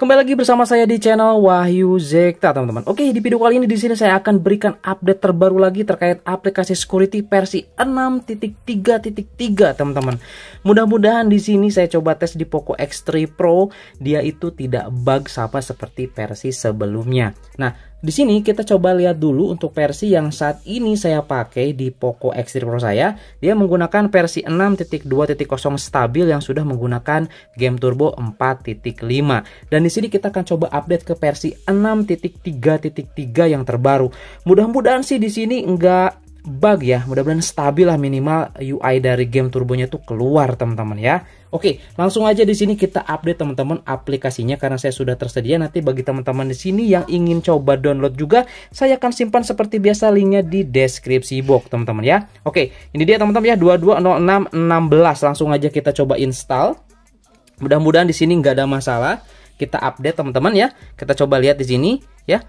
Kembali lagi bersama saya di channel Wahyu Zekta teman-teman. Oke, di video kali ini di sini saya akan berikan update terbaru lagi terkait aplikasi security versi 6.3.3 teman-teman. Mudah-mudahan di sini saya coba tes di Poco X3 Pro, dia itu tidak bug sama seperti versi sebelumnya. Nah, di sini kita coba lihat dulu untuk versi yang saat ini saya pakai di Poco X3 Pro saya. Dia menggunakan versi 6.2.0 stabil yang sudah menggunakan game turbo 4.5. Dan di sini kita akan coba update ke versi 6.3.3 yang terbaru. Mudah-mudahan sih di sini nggak bug ya. Mudah-mudahan stabil lah minimal UI dari game turbonya tuh keluar teman-teman ya. Oke, langsung aja di sini kita update teman-teman aplikasinya karena saya sudah tersedia. Nanti bagi teman-teman di sini yang ingin coba download juga, saya akan simpan seperti biasa linknya di deskripsi box teman-teman ya. Oke, ini dia teman-teman ya 220616. Langsung aja kita coba install. Mudah-mudahan di sini nggak ada masalah. Kita update teman-teman ya. Kita coba lihat di sini ya.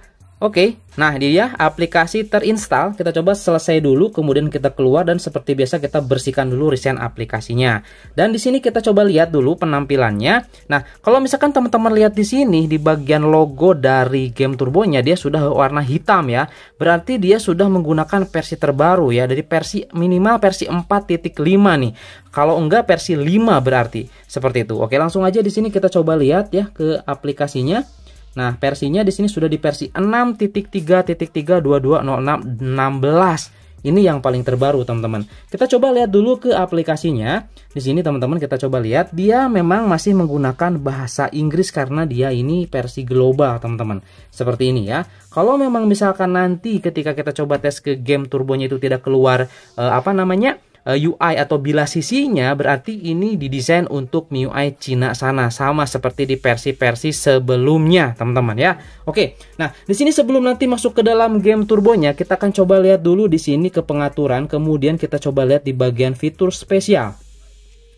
Oke, nah ini dia aplikasi terinstall. Kita coba selesai dulu, kemudian kita keluar dan seperti biasa kita bersihkan dulu resign aplikasinya. Dan di sini kita coba lihat dulu penampilannya. Nah, kalau misalkan teman-teman lihat di sini di bagian logo dari game turbonya dia sudah warna hitam ya. Berarti dia sudah menggunakan versi terbaru ya, dari versi minimal versi 4.5 nih. Kalau enggak versi 5 berarti seperti itu. Oke, langsung aja di sini kita coba lihat ya ke aplikasinya. Nah, versinya di sini sudah di versi 6.3.3220616. Ini yang paling terbaru, teman-teman. Kita coba lihat dulu ke aplikasinya. Di sini, teman-teman, kita coba lihat. Dia memang masih menggunakan bahasa Inggris karena dia ini versi global, teman-teman. Seperti ini ya. Kalau memang misalkan nanti ketika kita coba tes ke game turbonya itu tidak keluar, eh, apa namanya, Eh, UI atau bila sisinya berarti ini didesain untuk MIUI Cina sana sama seperti di versi-versi sebelumnya teman-teman ya. Oke, nah di sini sebelum nanti masuk ke dalam game turbonya kita akan coba lihat dulu di sini ke pengaturan kemudian kita coba lihat di bagian fitur spesial.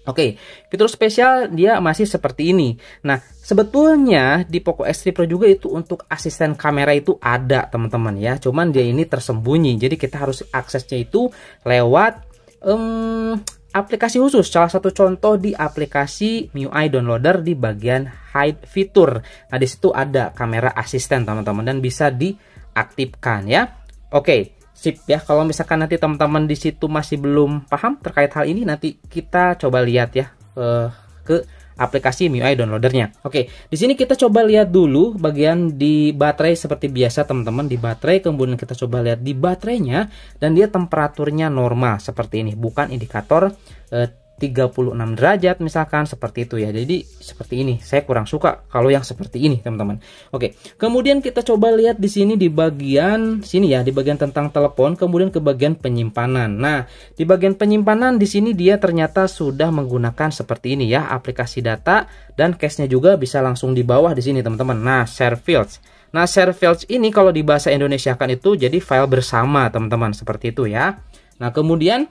Oke, fitur spesial dia masih seperti ini. Nah, sebetulnya di Poco X3 Pro juga itu untuk asisten kamera itu ada, teman-teman ya. Cuman dia ini tersembunyi. Jadi kita harus aksesnya itu lewat um, aplikasi khusus. Salah satu contoh di aplikasi MIUI Downloader di bagian hide fitur. Nah, di situ ada kamera asisten, teman-teman, dan bisa diaktifkan ya. Oke, sip ya. Kalau misalkan nanti teman-teman di situ masih belum paham terkait hal ini, nanti kita coba lihat ya eh, ke aplikasi MIUI downloadernya. Oke, di sini kita coba lihat dulu bagian di baterai seperti biasa teman-teman di baterai kemudian kita coba lihat di baterainya dan dia temperaturnya normal seperti ini, bukan indikator eh, 36 derajat misalkan seperti itu ya. Jadi seperti ini. Saya kurang suka kalau yang seperti ini, teman-teman. Oke. Kemudian kita coba lihat di sini di bagian sini ya, di bagian tentang telepon, kemudian ke bagian penyimpanan. Nah, di bagian penyimpanan di sini dia ternyata sudah menggunakan seperti ini ya, aplikasi data dan case-nya juga bisa langsung di bawah di sini, teman-teman. Nah, share fields. Nah, share fields ini kalau di bahasa Indonesia kan itu jadi file bersama, teman-teman, seperti itu ya. Nah, kemudian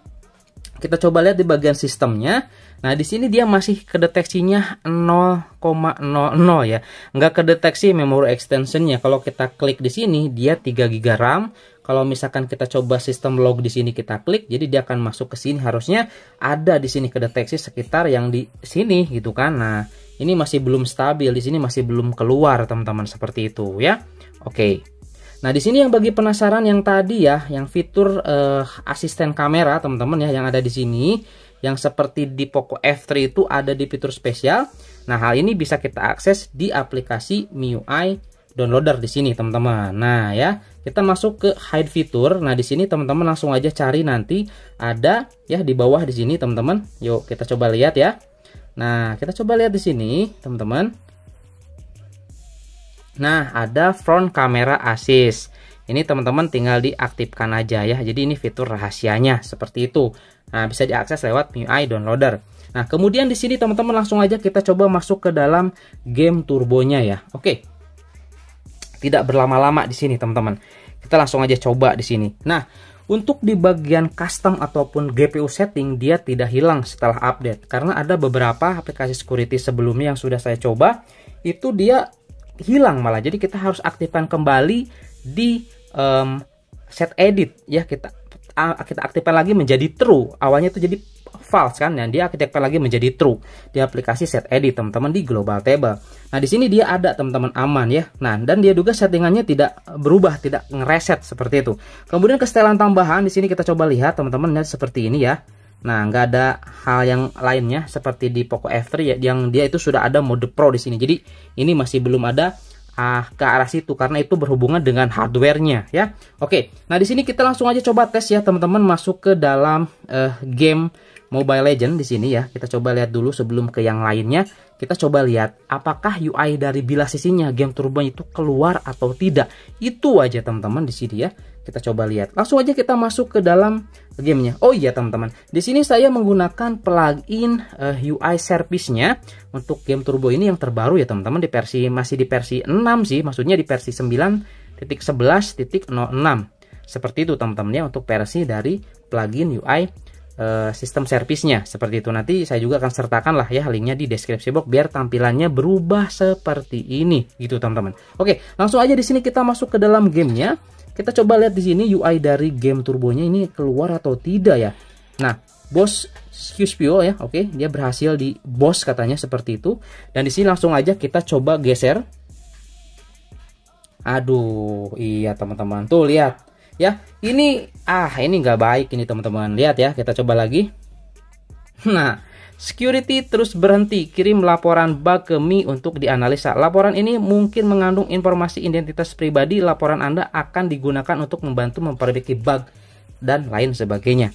kita coba lihat di bagian sistemnya. Nah, di sini dia masih kedeteksinya 0,00 ya. Nggak kedeteksi memory extensionnya. Kalau kita klik di sini, dia 3 GB RAM. Kalau misalkan kita coba sistem log di sini kita klik, jadi dia akan masuk ke sini. Harusnya ada di sini kedeteksi sekitar yang di sini gitu kan. Nah, ini masih belum stabil. Di sini masih belum keluar, teman-teman, seperti itu ya. Oke. Okay. Nah, di sini yang bagi penasaran yang tadi ya, yang fitur eh, asisten kamera teman-teman ya yang ada di sini yang seperti di Poco F3 itu ada di fitur spesial. Nah, hal ini bisa kita akses di aplikasi MIUI downloader di sini, teman-teman. Nah, ya, kita masuk ke hide fitur. Nah, di sini teman-teman langsung aja cari nanti ada ya di bawah di sini, teman-teman. Yuk, kita coba lihat ya. Nah, kita coba lihat di sini, teman-teman. Nah, ada front camera assist. Ini teman-teman tinggal diaktifkan aja ya. Jadi ini fitur rahasianya seperti itu. Nah, bisa diakses lewat MIUI downloader. Nah, kemudian di sini teman-teman langsung aja kita coba masuk ke dalam game turbonya ya. Oke. Tidak berlama-lama di sini, teman-teman. Kita langsung aja coba di sini. Nah, untuk di bagian custom ataupun GPU setting dia tidak hilang setelah update karena ada beberapa aplikasi security sebelumnya yang sudah saya coba itu dia hilang malah. Jadi kita harus aktifkan kembali di um, set edit ya kita kita aktifkan lagi menjadi true. Awalnya itu jadi false kan dan dia aktifkan lagi menjadi true di aplikasi set edit teman-teman di global table. Nah, di sini dia ada teman-teman aman ya. Nah, dan dia juga settingannya tidak berubah, tidak ngereset seperti itu. Kemudian kesetelan tambahan di sini kita coba lihat teman-teman lihat seperti ini ya. Nah, nggak ada hal yang lainnya seperti di Poco F3 ya, yang dia itu sudah ada mode Pro di sini. Jadi ini masih belum ada ah, ke arah situ karena itu berhubungan dengan hardwarenya ya. Oke, nah di sini kita langsung aja coba tes ya teman-teman masuk ke dalam eh, game Mobile Legend di sini ya. Kita coba lihat dulu sebelum ke yang lainnya. Kita coba lihat apakah UI dari bila sisinya game turbo itu keluar atau tidak. Itu aja teman-teman di sini ya kita coba lihat. Langsung aja kita masuk ke dalam gamenya. Oh iya teman-teman, di sini saya menggunakan plugin uh, eh, UI service-nya untuk game Turbo ini yang terbaru ya teman-teman di versi masih di versi 6 sih, maksudnya di versi 9.11.06. Seperti itu teman-teman ya untuk versi dari plugin UI eh, sistem servisnya seperti itu nanti saya juga akan sertakan lah ya linknya di deskripsi box biar tampilannya berubah seperti ini gitu teman-teman oke langsung aja di sini kita masuk ke dalam gamenya kita coba lihat di sini UI dari game turbonya ini keluar atau tidak ya. Nah, bos Scuspio ya, oke, okay, dia berhasil di bos katanya seperti itu. Dan di sini langsung aja kita coba geser. Aduh, iya teman-teman. Tuh lihat ya. Ini ah ini nggak baik ini teman-teman. Lihat ya, kita coba lagi. Nah, Security terus berhenti kirim laporan bug ke Mi untuk dianalisa. Laporan ini mungkin mengandung informasi identitas pribadi. Laporan Anda akan digunakan untuk membantu memperbaiki bug dan lain sebagainya.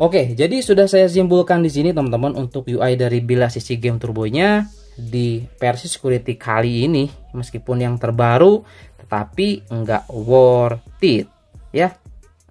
Oke, jadi sudah saya simpulkan di sini teman-teman untuk UI dari bila sisi game turbonya di versi security kali ini meskipun yang terbaru tetapi nggak worth it ya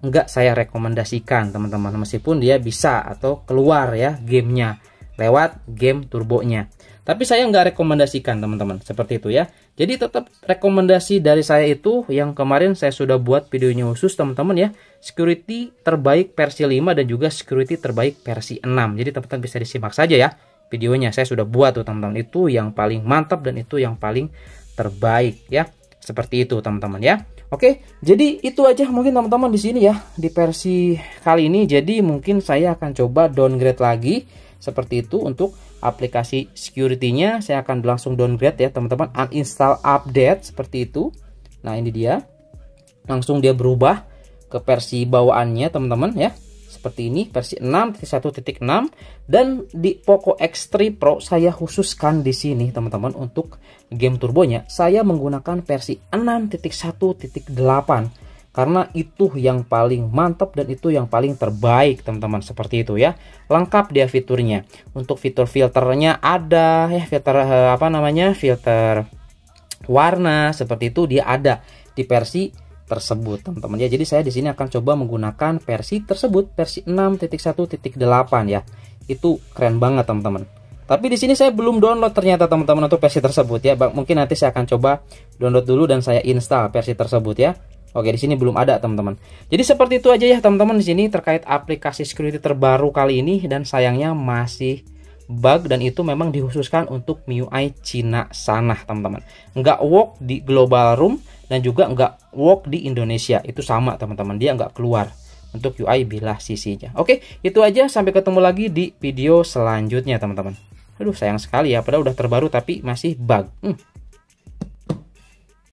nggak saya rekomendasikan teman-teman meskipun dia bisa atau keluar ya gamenya lewat game turbonya tapi saya nggak rekomendasikan teman-teman seperti itu ya jadi tetap rekomendasi dari saya itu yang kemarin saya sudah buat videonya khusus teman-teman ya security terbaik versi 5 dan juga security terbaik versi 6 jadi teman-teman bisa disimak saja ya videonya saya sudah buat tuh teman-teman itu yang paling mantap dan itu yang paling terbaik ya seperti itu teman-teman ya Oke, jadi itu aja mungkin teman-teman di sini ya di versi kali ini. Jadi mungkin saya akan coba downgrade lagi seperti itu untuk aplikasi security-nya. Saya akan langsung downgrade ya teman-teman, uninstall update seperti itu. Nah, ini dia. Langsung dia berubah ke versi bawaannya teman-teman ya seperti ini versi 6.1.6 dan di Poco X3 Pro saya khususkan di sini teman-teman untuk game turbonya saya menggunakan versi 6.1.8 karena itu yang paling mantap dan itu yang paling terbaik teman-teman seperti itu ya lengkap dia fiturnya untuk fitur filternya ada ya filter eh, apa namanya filter warna seperti itu dia ada di versi tersebut teman-teman ya jadi saya di sini akan coba menggunakan versi tersebut versi 6.1.8 ya itu keren banget teman-teman tapi di sini saya belum download ternyata teman-teman untuk versi tersebut ya mungkin nanti saya akan coba download dulu dan saya install versi tersebut ya Oke, di sini belum ada, teman-teman. Jadi seperti itu aja ya, teman-teman di sini terkait aplikasi security terbaru kali ini dan sayangnya masih bug dan itu memang dikhususkan untuk MIUI Cina sana teman-teman nggak work di global room dan juga nggak work di Indonesia itu sama teman-teman dia nggak keluar untuk UI bilah sisinya oke itu aja sampai ketemu lagi di video selanjutnya teman-teman aduh sayang sekali ya padahal udah terbaru tapi masih bug hmm.